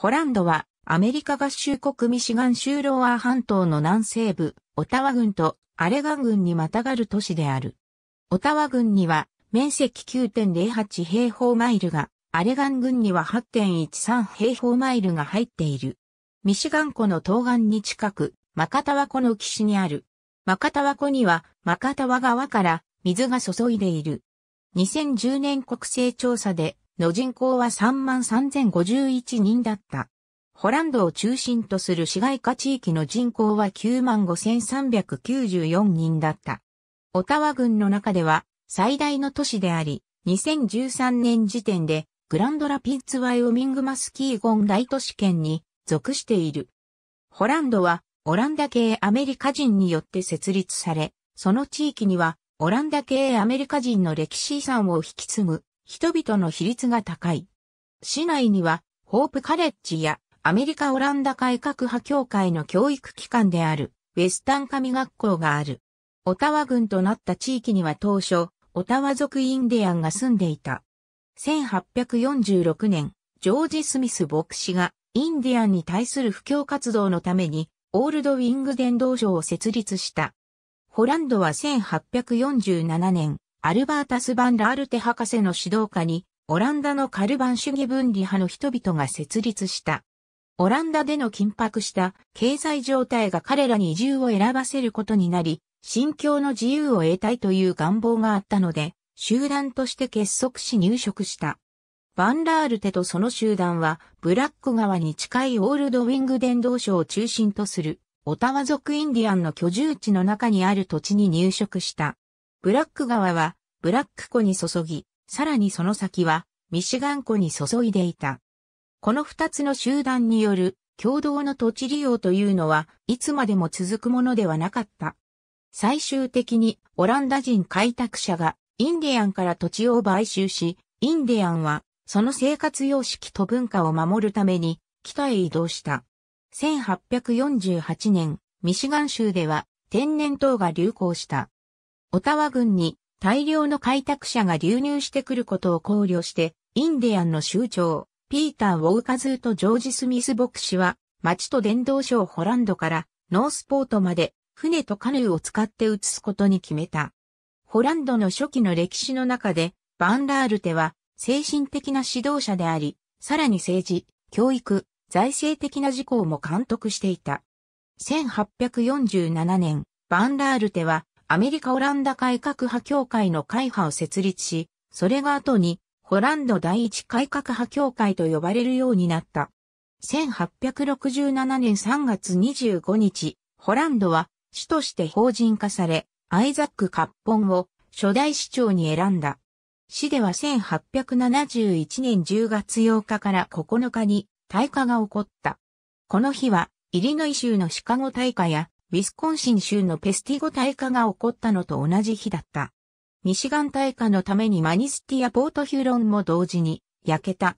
ホランドはアメリカ合衆国ミシガン州ロアー半島の南西部、オタワ郡とアレガン郡にまたがる都市である。オタワ郡には面積9.08平方マイルが、アレガン郡には8.13平方マイルが入っている。ミシガン湖の東岸に近く、マカタワ湖の岸にある。マカタワ湖には、マカタワ川から水が注いでいる。2010年国勢調査で、の人口は33,051人だった。ホランドを中心とする市街化地域の人口は95,394人だった。オタワ郡の中では最大の都市であり、2013年時点でグランドラピッツワイオミングマスキーゴン大都市圏に属している。ホランドはオランダ系アメリカ人によって設立され、その地域にはオランダ系アメリカ人の歴史遺産を引き継ぐ人々の比率が高い。市内には、ホープカレッジやアメリカ・オランダ改革派協会の教育機関である、ウェスタン神学校がある。オタワ郡となった地域には当初、オタワ族インディアンが住んでいた。1846年、ジョージ・スミス牧師がインディアンに対する布教活動のために、オールドウィング伝道所を設立した。ホランドは1847年、アルバータス・バン・ラールテ博士の指導下に、オランダのカルバン主義分離派の人々が設立した。オランダでの緊迫した経済状態が彼らに移住を選ばせることになり、信教の自由を得たいという願望があったので、集団として結束し入植した。バンラールテとその集団は、ブラック川に近いオールドウィング伝道所を中心とする、オタワ族インディアンの居住地の中にある土地に入植した。ブラック川は、ブラック湖に注ぎ、さらにその先は、ミシガン湖に注いでいた。この二つの集団による共同の土地利用というのは、いつまでも続くものではなかった。最終的に、オランダ人開拓者が、インディアンから土地を買収し、インディアンは、その生活様式と文化を守るために、北へ移動した。1848年、ミシガン州では、天然痘が流行した。オタワ郡に大量の開拓者が流入してくることを考慮して、インディアンの州長、ピーター・ウォーカズーとジョージ・スミス牧師は、町と伝道をホランドからノースポートまで船とカヌーを使って移すことに決めた。ホランドの初期の歴史の中で、バンラールテは精神的な指導者であり、さらに政治、教育、財政的な事項も監督していた。1847年、バンラールテはアメリカ・オランダ改革派協会の会派を設立し、それが後に、ホランド第一改革派協会と呼ばれるようになった。1867年3月25日、ホランドは、主として法人化され、アイザック・カッポンを初代市長に選んだ。市では1871年10月8日から9日に大火が起こった。この日は、イリノイ州のシカゴ大火やウィスコンシン州のペスティゴ大火が起こったのと同じ日だった。ミシガン大火のためにマニスティア・ポートヒュロンも同時に焼けた。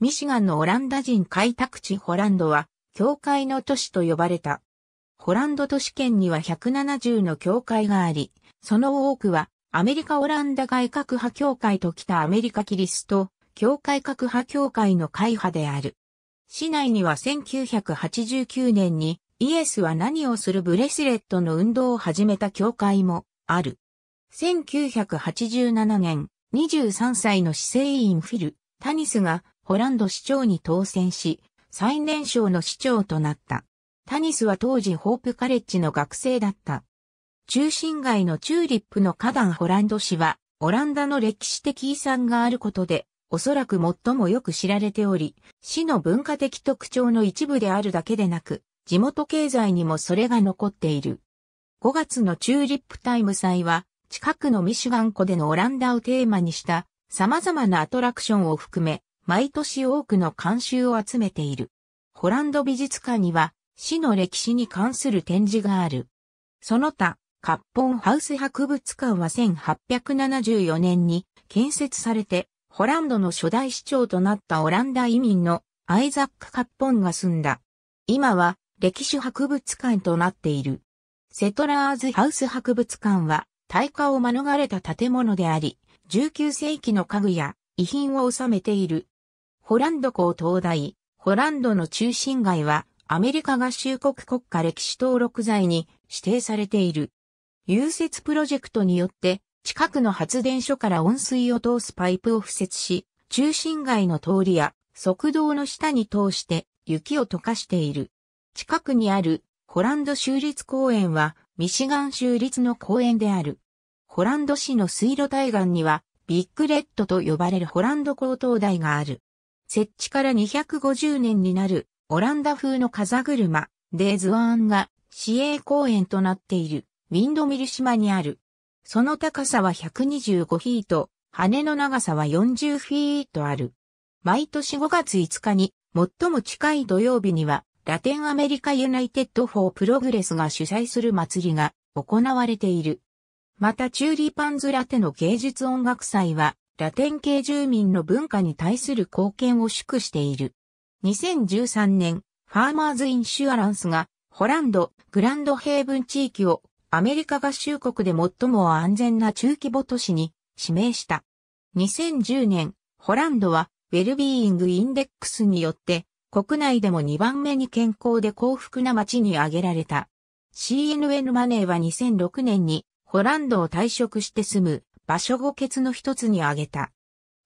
ミシガンのオランダ人開拓地ホランドは、教会の都市と呼ばれた。ホランド都市圏には170の教会があり、その多くはアメリカ・オランダ外郭派教会と北アメリカキリスト教会核派教会の会派である。市内には1989年にイエスは何をするブレスレットの運動を始めた教会もある。1987年、23歳の市政委員フィル・タニスがホランド市長に当選し、最年少の市長となった。タニスは当時ホープカレッジの学生だった。中心街のチューリップの花壇ホランド市は、オランダの歴史的遺産があることで、おそらく最もよく知られており、市の文化的特徴の一部であるだけでなく、地元経済にもそれが残っている。5月のチューリップタイム祭は、近くのミシュガン湖でのオランダをテーマにした様々なアトラクションを含め、毎年多くの監修を集めている。ホランド美術館には、市の歴史に関する展示がある。その他、カッポンハウス博物館は1874年に建設されて、ホランドの初代市長となったオランダ移民のアイザック・カッポンが住んだ。今は歴史博物館となっている。セトラーズハウス博物館は、大火を免れた建物であり、19世紀の家具や遺品を収めている。ホランド港東大、ホランドの中心街は、アメリカ合衆国国家歴史登録財に指定されている。融雪プロジェクトによって、近くの発電所から温水を通すパイプを敷設し、中心街の通りや側道の下に通して雪を溶かしている。近くにあるホランド州立公園はミシガン州立の公園である。ホランド市の水路対岸にはビッグレッドと呼ばれるホランド高等台がある。設置から250年になるオランダ風の風車、デーズワーンが市営公園となっているウィンドミル島にある。その高さは125フィート、羽の長さは40フィートある。毎年5月5日に最も近い土曜日にはラテンアメリカユナイテッド・フォー・プログレスが主催する祭りが行われている。またチューリーパンズラテの芸術音楽祭は、ラテン系住民の文化に対する貢献を祝している。2013年、ファーマーズ・インシュアランスが、ホランド、グランドヘイブン地域を、アメリカ合衆国で最も安全な中規模都市に指名した。2010年、ホランドは、ウェルビーイングインデックスによって、国内でも2番目に健康で幸福な街に挙げられた。CNN マネーは2006年にホランドを退職して住む場所五決の一つに挙げた。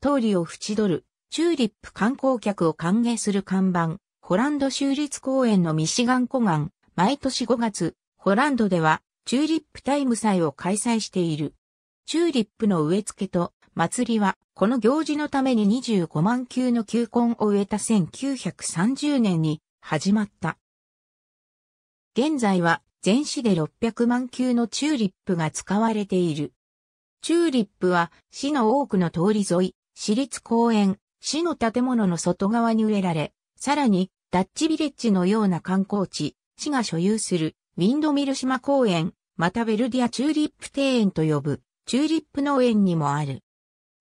通りを縁取るチューリップ観光客を歓迎する看板、ホランド州立公園のミシガン湖岸、毎年5月、ホランドではチューリップタイム祭を開催している。チューリップの植え付けと祭りは、この行事のために25万球の球根を植えた1930年に始まった。現在は、全市で600万球のチューリップが使われている。チューリップは、市の多くの通り沿い、市立公園、市の建物の外側に植えられ、さらに、ダッチビレッジのような観光地、市が所有する、ウィンドミル島公園、またベルディアチューリップ庭園と呼ぶ、チューリップ農園にもある。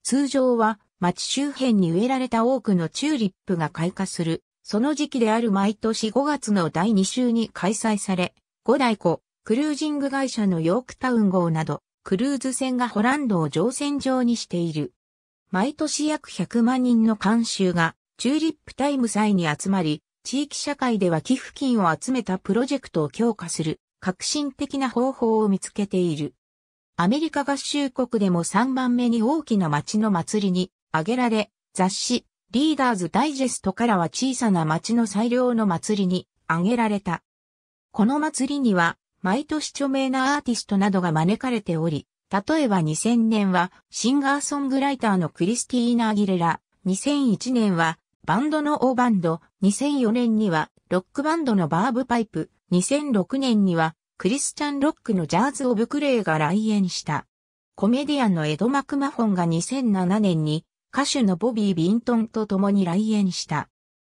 通常は町周辺に植えられた多くのチューリップが開花する、その時期である毎年5月の第2週に開催され、五大湖、クルージング会社のヨークタウン号など、クルーズ船がホランドを乗船場にしている。毎年約100万人の観衆が、チューリップタイム祭に集まり、地域社会では寄付金を集めたプロジェクトを強化する、革新的な方法を見つけている。アメリカ合衆国でも3番目に大きな街の祭りに挙げられ、雑誌、リーダーズダイジェストからは小さな街の最良の祭りに挙げられた。この祭りには、毎年著名なアーティストなどが招かれており、例えば2000年はシンガーソングライターのクリスティーナ・アギレラ、2001年はバンドのオーバンド、2004年にはロックバンドのバーブパイプ、2006年にはクリスチャン・ロックのジャーズ・オブ・クレイが来園した。コメディアンのエド・マクマフォンが2007年に歌手のボビー・ビントンと共に来園した。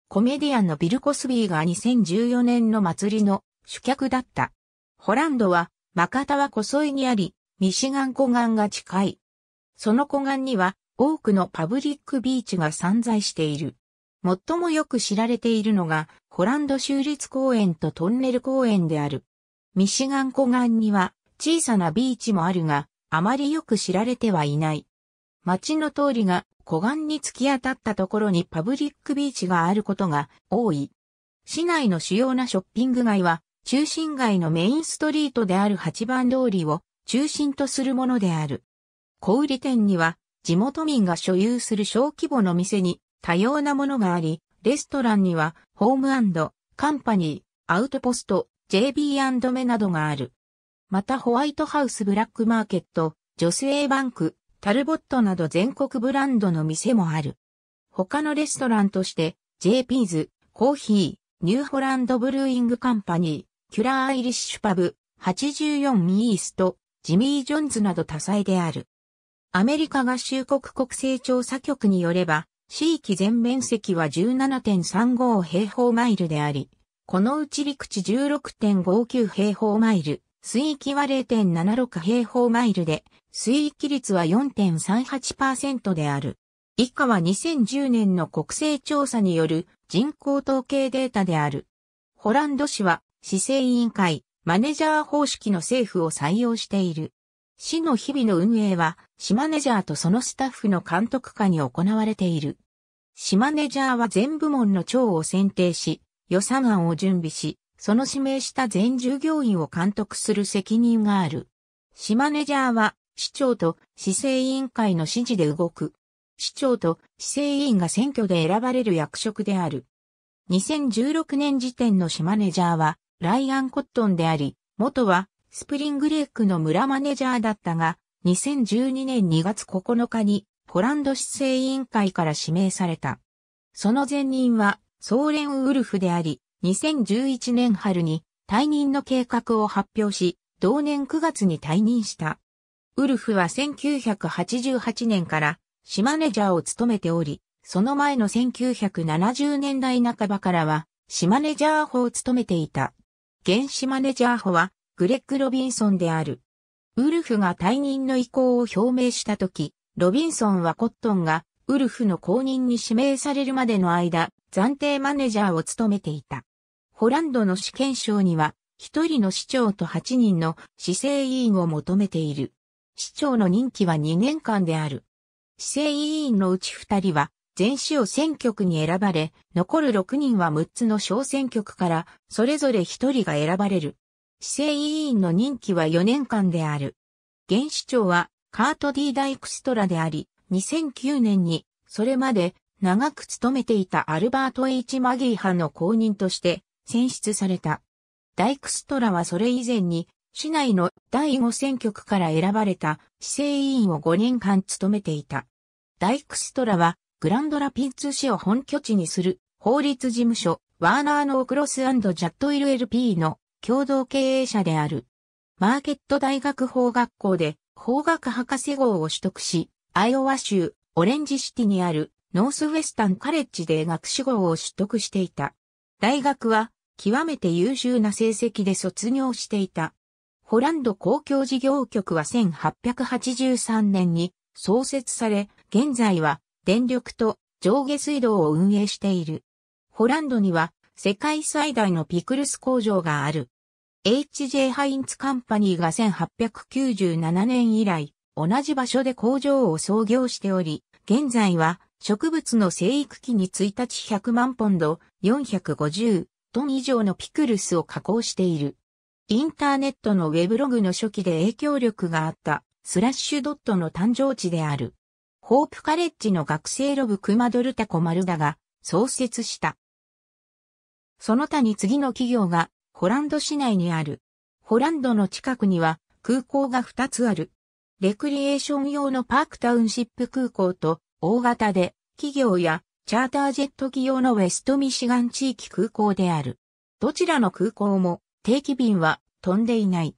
コメディアンのビル・コスビーが2014年の祭りの主客だった。ホランドは、マカタは湖沿いにあり、ミシガン湖岸が近い。その湖岸には多くのパブリックビーチが散在している。最もよく知られているのが、ホランド州立公園とトンネル公園である。ミシガン湖岸には小さなビーチもあるが、あまりよく知られてはいない。街の通りが湖岸に突き当たったところにパブリックビーチがあることが多い。市内の主要なショッピング街は、中心街のメインストリートである8番通りを中心とするものである。小売店には、地元民が所有する小規模の店に多様なものがあり、レストランには、ホームカンパニー、アウトポスト、j b メなどがある。またホワイトハウスブラックマーケット、女性バンク、タルボットなど全国ブランドの店もある。他のレストランとして、JP ズ、コーヒー、ニューホランドブルーイングカンパニー、キュラーアイリッシュパブ、84ミースト、ジミー・ジョンズなど多彩である。アメリカ合衆国国勢調査局によれば、地域全面積は17.35平方マイルであり、このうち陸地16.59平方マイル、水域は0.76平方マイルで、水域率は4.38%である。以下は2010年の国勢調査による人口統計データである。ホランド市は、市政委員会、マネジャー方式の政府を採用している。市の日々の運営は、市マネジャーとそのスタッフの監督下に行われている。市マネジャーは全部門の長を選定し、予算案を準備し、その指名した全従業員を監督する責任がある。市マネジャーは、市長と市政委員会の指示で動く。市長と市政委員が選挙で選ばれる役職である。2016年時点の市マネジャーは、ライアン・コットンであり、元は、スプリングレイクの村マネジャーだったが、2012年2月9日に、ポランド市政委員会から指名された。その前任は、ソーレン・ウルフであり、2011年春に退任の計画を発表し、同年9月に退任した。ウルフは1988年から市マネジャーを務めており、その前の1970年代半ばからは、市マネジャー法を務めていた。現市マネジャー法は、グレッグ・ロビンソンである。ウルフが退任の意向を表明した時、ロビンソンはコットンが、ウルフの後任に指名されるまでの間、暫定マネージャーを務めていた。ホランドの試験省には、一人の市長と八人の市政委員を求めている。市長の任期は2年間である。市政委員のうち二人は、全市を選挙区に選ばれ、残る6人は6つの小選挙区から、それぞれ一人が選ばれる。市政委員の任期は4年間である。現市長は、カートィ・ダイクストラであり、2009年に、それまで長く務めていたアルバート・ H・ マギー派の後任として選出された。ダイクストラはそれ以前に市内の第5選挙区から選ばれた市政委員を5年間務めていた。ダイクストラはグランドラピンツ市を本拠地にする法律事務所ワーナーノークロスジャットイル LP の共同経営者である。マーケット大学法学校で法学博士号を取得し、アイオワ州オレンジシティにあるノースウェスタンカレッジで学士号を取得していた。大学は極めて優秀な成績で卒業していた。ホランド公共事業局は1883年に創設され、現在は電力と上下水道を運営している。ホランドには世界最大のピクルス工場がある。HJ ハインツカンパニーが1897年以来、同じ場所で工場を創業しており、現在は植物の生育期に1日100万ポンド、450トン以上のピクルスを加工している。インターネットのウェブログの初期で影響力があったスラッシュドットの誕生地である。ホープカレッジの学生ロブクマドルタコマルダが創設した。その他に次の企業がホランド市内にある。ホランドの近くには空港が2つある。レクリエーション用のパークタウンシップ空港と大型で、企業やチャータージェット機用のウェストミシガン地域空港である。どちらの空港も定期便は飛んでいない。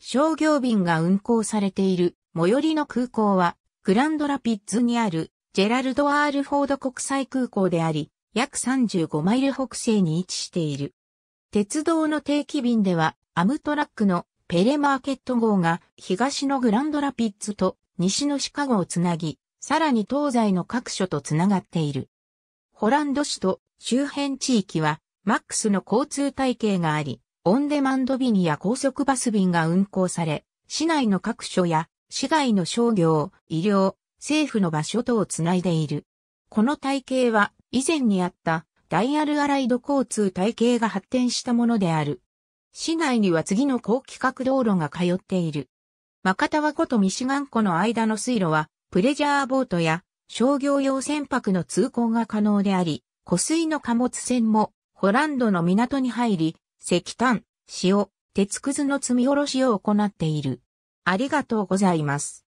商業便が運航されている最寄りの空港はグランドラピッツにあるジェラルド・アール・フォード国際空港であり、約35マイル北西に位置している。鉄道の定期便ではアムトラックのペレマーケット号が東のグランドラピッツと西のシカゴをつなぎ、さらに東西の各所とつながっている。ホランド市と周辺地域は、マックスの交通体系があり、オンデマンド便や高速バス便が運行され、市内の各所や市外の商業、医療、政府の場所とをつないでいる。この体系は以前にあったダイヤルアライド交通体系が発展したものである。市内には次の高規格道路が通っている。マカタワ湖とミシガン湖の間の水路はプレジャーボートや商業用船舶の通行が可能であり、湖水の貨物船もホランドの港に入り、石炭、塩、鉄くずの積み下ろしを行っている。ありがとうございます。